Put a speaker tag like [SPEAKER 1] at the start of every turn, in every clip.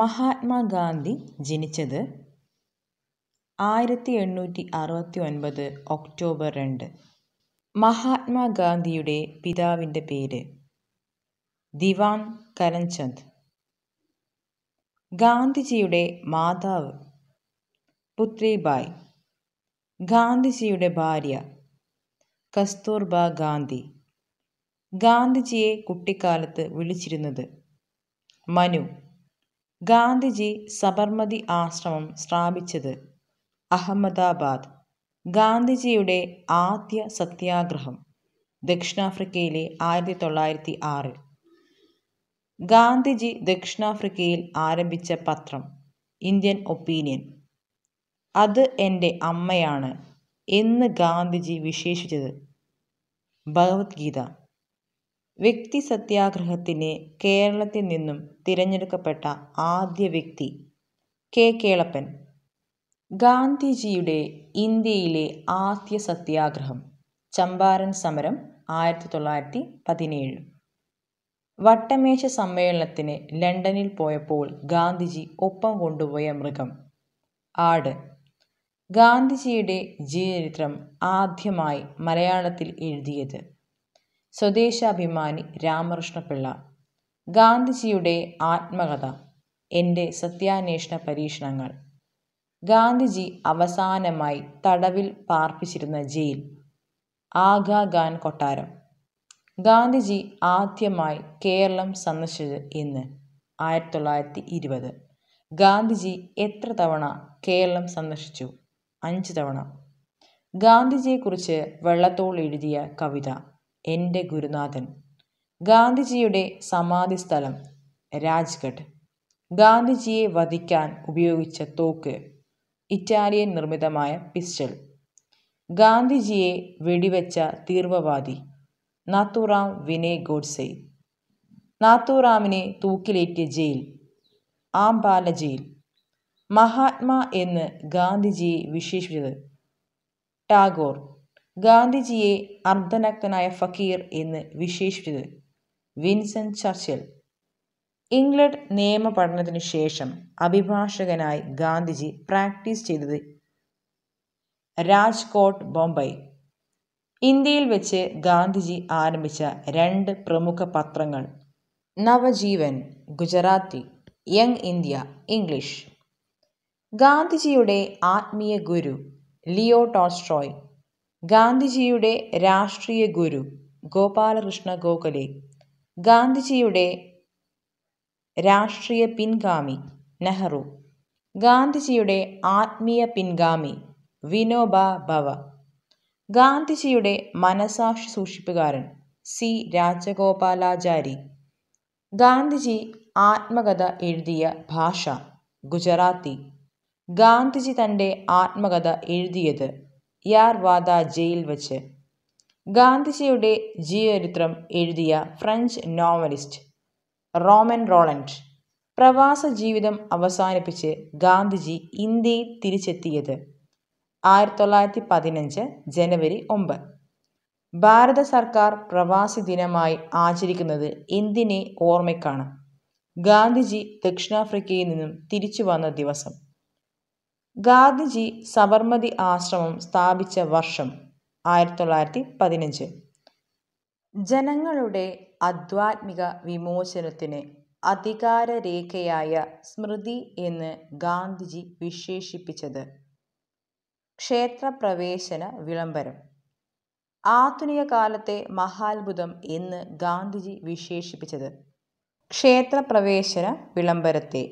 [SPEAKER 1] മഹാത്മാഗാന്ധി ജനിച്ചത് ആയിരത്തി എണ്ണൂറ്റി അറുപത്തി ഒൻപത് ഒക്ടോബർ രണ്ട് മഹാത്മാഗാന്ധിയുടെ പിതാവിൻ്റെ പേര് ദിവാൻ കരൻചന്ദ് ഗാന്ധിജിയുടെ മാതാവ് പുത്രിബായ് ഗാന്ധിജിയുടെ ഭാര്യ കസ്തൂർബ ഗാന്ധി ഗാന്ധിജിയെ കുട്ടിക്കാലത്ത് വിളിച്ചിരുന്നത് മനു ഗാന്ധിജി സബർമതി ആശ്രമം സ്ഥാപിച്ചത് അഹമ്മദാബാദ് ഗാന്ധിജിയുടെ ആദ്യ സത്യാഗ്രഹം ദക്ഷിണാഫ്രിക്കയിലെ ആയിരത്തി തൊള്ളായിരത്തി ആറിൽ ഗാന്ധിജി ദക്ഷിണാഫ്രിക്കയിൽ ആരംഭിച്ച പത്രം ഇന്ത്യൻ ഒപ്പീനിയൻ അത് എൻ്റെ അമ്മയാണ് എന്ന് ഗാന്ധിജി വിശേഷിച്ചത് ഭഗവത്ഗീത വ്യക്തി സത്യാഗ്രഹത്തിന് കേരളത്തിൽ നിന്നും തിരഞ്ഞെടുക്കപ്പെട്ട ആദ്യ വ്യക്തി കെ കേളപ്പൻ ഗാന്ധിജിയുടെ ഇന്ത്യയിലെ ആദ്യ സത്യാഗ്രഹം ചമ്പാരൻ സമരം ആയിരത്തി തൊള്ളായിരത്തി പതിനേഴ് വട്ടമേശ സമ്മേളനത്തിന് ലണ്ടനിൽ പോയപ്പോൾ ഗാന്ധിജി ഒപ്പം കൊണ്ടുപോയ മൃഗം ആട് ഗാന്ധിജിയുടെ ജീവചരിത്രം ആദ്യമായി മലയാളത്തിൽ എഴുതിയത് സ്വദേശാഭിമാനി രാമകൃഷ്ണപിള്ള ഗാന്ധിജിയുടെ ആത്മകഥ എൻ്റെ സത്യാന്വേഷണ പരീക്ഷണങ്ങൾ ഗാന്ധിജി അവസാനമായി തടവിൽ പാർപ്പിച്ചിരുന്ന ജയിൽ ആഗാഖാൻ കൊട്ടാരം ഗാന്ധിജി ആദ്യമായി കേരളം സന്ദർശിച്ചത് ഇന്ന് ആയിരത്തി തൊള്ളായിരത്തി ഇരുപത് ഗാന്ധിജി എത്ര തവണ കേരളം സന്ദർശിച്ചു അഞ്ച് തവണ ഗാന്ധിജിയെക്കുറിച്ച് വെള്ളത്തോൾ എഴുതിയ കവിത എൻ്റെ ഗുരുനാഥൻ ഗാന്ധിജിയുടെ സമാധി സ്ഥലം രാജ്ഘട്ട് ഗാന്ധിജിയെ വധിക്കാൻ ഉപയോഗിച്ച തോക്ക് ഇറ്റാലിയൻ നിർമ്മിതമായ പിസ്റ്റൾ ഗാന്ധിജിയെ വെടിവെച്ച തീർവവാദി നാത്തുറാം വിനയ് ഗോഡ്സെ നാത്തുറാമിനെ തൂക്കിലേറ്റിയ ജയിൽ ആംബാല ജയിൽ മഹാത്മാ എന്ന് ഗാന്ധിജിയെ വിശേഷിപ്പിച്ചത് ടാഗോർ ഗാന്ധിജിയെ അർദ്ധനഗ്നായ ഫക്കീർ എന്ന് വിശേഷിച്ചത് വിൻസെന്റ് ചർച്ചിൽ ഇംഗ്ലണ്ട് നിയമ പഠനത്തിനു ശേഷം അഭിഭാഷകനായി ഗാന്ധിജി പ്രാക്ടീസ് ചെയ്തത് രാജ്കോട്ട് ബോംബെ ഇന്ത്യയിൽ വെച്ച് ഗാന്ധിജി ആരംഭിച്ച രണ്ട് പ്രമുഖ പത്രങ്ങൾ Navajivan Gujarati young India English ഗാന്ധിജിയുടെ ആത്മീയ ഗുരു ലിയോ ടോസ്ട്രോയ് ഗാന്ധിജിയുടെ രാഷ്ട്രീയ ഗുരു ഗോപാലകൃഷ്ണ ഗോഖലെ ഗാന്ധിജിയുടെ രാഷ്ട്രീയ പിൻഗാമി നെഹ്റു ഗാന്ധിജിയുടെ ആത്മീയ പിൻഗാമി വിനോബ ഭവ ഗാന്ധിജിയുടെ മനസാക്ഷി സൂക്ഷിപ്പുകാരൻ സി രാജഗോപാലാചാരി ഗാന്ധിജി ആത്മകഥ എഴുതിയ ഭാഷ ഗുജറാത്തി ഗാന്ധിജി തൻ്റെ ആത്മകഥ എഴുതിയത് യാർവാദ ജയിൽ വച്ച് ഗാന്ധിജിയുടെ ജീവചരിത്രം എഴുതിയ ഫ്രഞ്ച് നോവലിസ്റ്റ് റോമൻ റോളൻഡ് പ്രവാസ ജീവിതം അവസാനിപ്പിച്ച് ഗാന്ധിജി ഇന്ത്യയിൽ തിരിച്ചെത്തിയത് ആയിരത്തി തൊള്ളായിരത്തി പതിനഞ്ച് ജനുവരി ഒമ്പത് ഭാരത സർക്കാർ പ്രവാസി ദിനമായി ആചരിക്കുന്നത് എന്തിനെ ഓർമ്മയ്ക്കാണ് ഗാന്ധിജി ദക്ഷിണാഫ്രിക്കയിൽ നിന്നും തിരിച്ചു വന്ന ദിവസം ഗാന്ധിജി സബർമതി ആശ്രമം സ്ഥാപിച്ച വർഷം ആയിരത്തി തൊള്ളായിരത്തി പതിനഞ്ച് ജനങ്ങളുടെ അധ്വാത്മിക വിമോചനത്തിന് അധികാരരേഖയായ സ്മൃതി എന്ന് ഗാന്ധിജി വിശേഷിപ്പിച്ചത് ക്ഷേത്രപ്രവേശന വിളംബരം ആധുനിക കാലത്തെ മഹാത്ഭുതം എന്ന് ഗാന്ധിജി വിശേഷിപ്പിച്ചത് ക്ഷേത്രപ്രവേശന വിളംബരത്തെ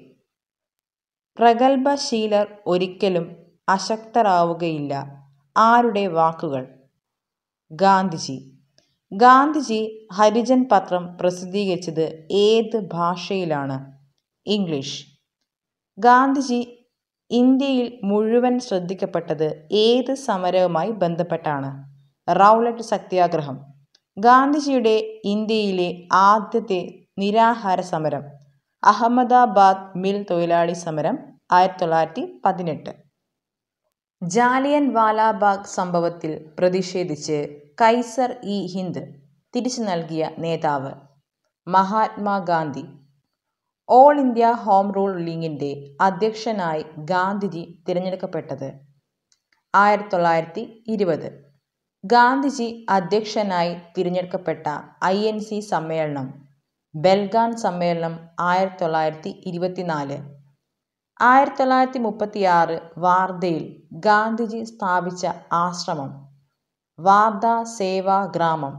[SPEAKER 1] പ്രഗത്ഭശീലർ ഒരിക്കലും അശക്തരാവുകയില്ല ആരുടെ വാക്കുകൾ ഗാന്ധിജി ഗാന്ധിജി ഹരിജൻ പത്രം പ്രസിദ്ധീകരിച്ചത് ഏത് ഭാഷയിലാണ് ഇംഗ്ലീഷ് ഗാന്ധിജി ഇന്ത്യയിൽ മുഴുവൻ ശ്രദ്ധിക്കപ്പെട്ടത് ഏത് സമരവുമായി ബന്ധപ്പെട്ടാണ് റൗലറ്റ് സത്യാഗ്രഹം ഗാന്ധിജിയുടെ ഇന്ത്യയിലെ ആദ്യത്തെ നിരാഹാര സമരം അഹമ്മദാബാദ് മിൽ തൊഴിലാളി സമരം ആയിരത്തി തൊള്ളായിരത്തി പതിനെട്ട് ജാലിയൻ വാലാബാഗ് സംഭവത്തിൽ പ്രതിഷേധിച്ച് കൈസർ ഇ ഹിന്ദ് തിരിച്ചു നൽകിയ നേതാവ് Mahatma Gandhi all India home rule ലീഗിൻ്റെ അധ്യക്ഷനായി ഗാന്ധിജി തിരഞ്ഞെടുക്കപ്പെട്ടത് ആയിരത്തി തൊള്ളായിരത്തി ഇരുപത് ഗാന്ധിജി അധ്യക്ഷനായി തിരഞ്ഞെടുക്കപ്പെട്ട ഐ എൻ സി സമ്മേളനം ബെൽഗാൻ സമ്മേളനം ആയിരത്തി തൊള്ളായിരത്തി ഇരുപത്തിനാല് ആയിരത്തി തൊള്ളായിരത്തി മുപ്പത്തി ആറ് വാർധയിൽ ഗാന്ധിജി സ്ഥാപിച്ച ആശ്രമം വാർധ സേവാ ഗ്രാമം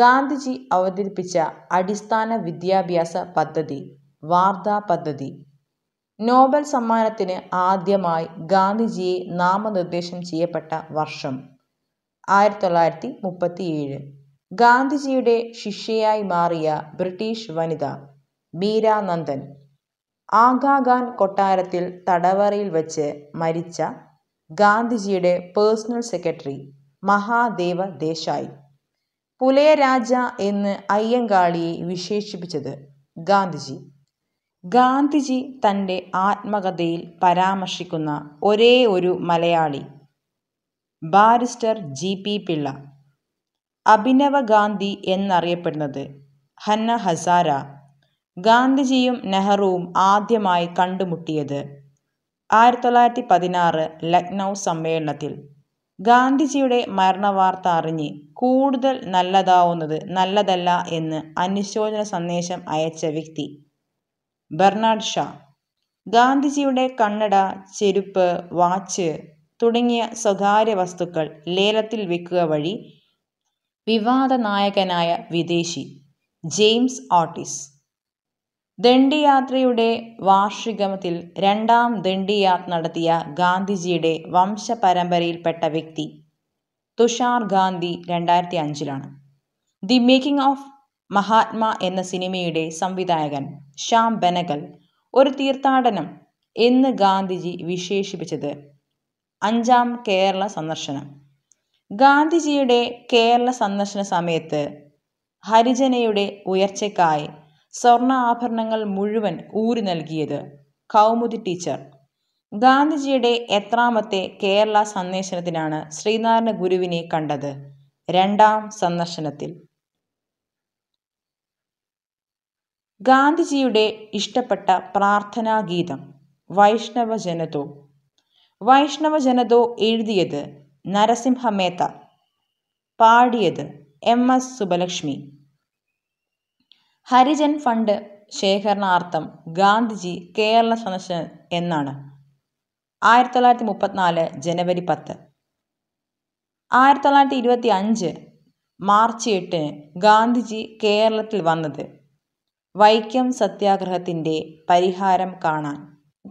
[SPEAKER 1] ഗാന്ധിജി അവതരിപ്പിച്ച അടിസ്ഥാന വിദ്യാഭ്യാസ പദ്ധതി വാർധ പദ്ധതി നോബൽ സമ്മാനത്തിന് ആദ്യമായി ഗാന്ധിജിയെ നാമനിർദ്ദേശം ചെയ്യപ്പെട്ട വർഷം ആയിരത്തി തൊള്ളായിരത്തി മുപ്പത്തിയേഴ് ഗാന്ധിജിയുടെ ശിഷ്യയായി മാറിയ ബ്രിട്ടീഷ് വനിത മീരാനന്ദൻ ആഗാഖാൻ കൊട്ടാരത്തിൽ തടവറയിൽ വച്ച് മരിച്ച ഗാന്ധിജിയുടെ പേഴ്സണൽ സെക്രട്ടറി മഹാദേവ ദേശായി പുലയരാജ എന്ന് അയ്യങ്കാളിയെ വിശേഷിപ്പിച്ചത് ഗാന്ധിജി ഗാന്ധിജി തൻ്റെ ആത്മകഥയിൽ പരാമർശിക്കുന്ന ഒരേ ഒരു മലയാളി ബാരിസ്റ്റർ ജി പി പിള്ള അഭിനവ ഗാന്ധി എന്നറിയപ്പെടുന്നത് ഹന്ന ഹസാര ഗാന്ധിജിയും നെഹ്റുവും ആദ്യമായി കണ്ടുമുട്ടിയത് ആയിരത്തി തൊള്ളായിരത്തി പതിനാറ് ലക്നൗ സമ്മേളനത്തിൽ ഗാന്ധിജിയുടെ മരണവാർത്ത അറിഞ്ഞ് കൂടുതൽ നല്ലതാവുന്നത് നല്ലതല്ല എന്ന് അനുശോചന സന്ദേശം അയച്ച വ്യക്തി ബെർണാഡ് ഷാ ഗാന്ധിജിയുടെ കണ്ണട ചെരുപ്പ് വാച്ച് തുടങ്ങിയ സ്വകാര്യ വസ്തുക്കൾ ലേലത്തിൽ വിൽക്കുക വഴി വിവാദ നായകനായ വിദേശി ജെയിംസ് ഓട്ടിസ് ദണ്ഡിയാത്രയുടെ വാർഷികത്തിൽ രണ്ടാം ദണ്ഡിയാത്ര നടത്തിയ ഗാന്ധിജിയുടെ വംശപരമ്പരയിൽപ്പെട്ട വ്യക്തി തുഷാർ ഗാന്ധി രണ്ടായിരത്തി അഞ്ചിലാണ് ദി മേക്കിംഗ് ഓഫ് മഹാത്മ എന്ന സിനിമയുടെ സംവിധായകൻ ശ്യാം ബനഗൽ ഒരു തീർത്ഥാടനം എന്ന് ഗാന്ധിജി വിശേഷിപ്പിച്ചത് അഞ്ചാം കേരള സന്ദർശനം ഗാന്ധിജിയുടെ കേരള സന്ദർശന സമയത്ത് ഹരിജനയുടെ ഉയർച്ചയ്ക്കായി സ്വർണ്ണ ആഭരണങ്ങൾ മുഴുവൻ ഊരി നൽകിയത് കൗമുദി ടീച്ചർ ഗാന്ധിജിയുടെ എത്രാമത്തെ കേരള സന്ദർശനത്തിനാണ് ശ്രീനാരായണ ഗുരുവിനെ കണ്ടത് രണ്ടാം സന്ദർശനത്തിൽ ഗാന്ധിജിയുടെ ഇഷ്ടപ്പെട്ട പ്രാർത്ഥനാ ഗീതം വൈഷ്ണവ ജനതോ വൈഷ്ണവ ജനതോ എഴുതിയത് നരസിംഹ മേത്ത പാടിയത് എം എസ് സുബലക്ഷ്മി ഹരിജൻ ഫണ്ട് ശേഖരണാർത്ഥം ഗാന്ധിജി കേരള സന്ദർശനം എന്നാണ് ആയിരത്തി തൊള്ളായിരത്തി മുപ്പത്തിനാല് ജനുവരി പത്ത് ആയിരത്തി തൊള്ളായിരത്തി ഇരുപത്തി അഞ്ച് മാർച്ച് എട്ടിന് ഗാന്ധിജി കേരളത്തിൽ വന്നത് വൈക്കം സത്യാഗ്രഹത്തിൻ്റെ പരിഹാരം കാണാൻ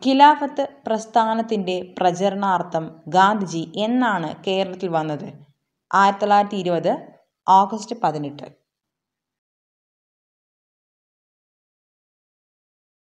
[SPEAKER 1] ഖിലാഫത്ത് പ്രസ്ഥാനത്തിൻ്റെ പ്രചരണാർത്ഥം ഗാന്ധിജി എന്നാണ് കേരളത്തിൽ വന്നത് ആയിരത്തി തൊള്ളായിരത്തി ഇരുപത് ഓഗസ്റ്റ് പതിനെട്ട്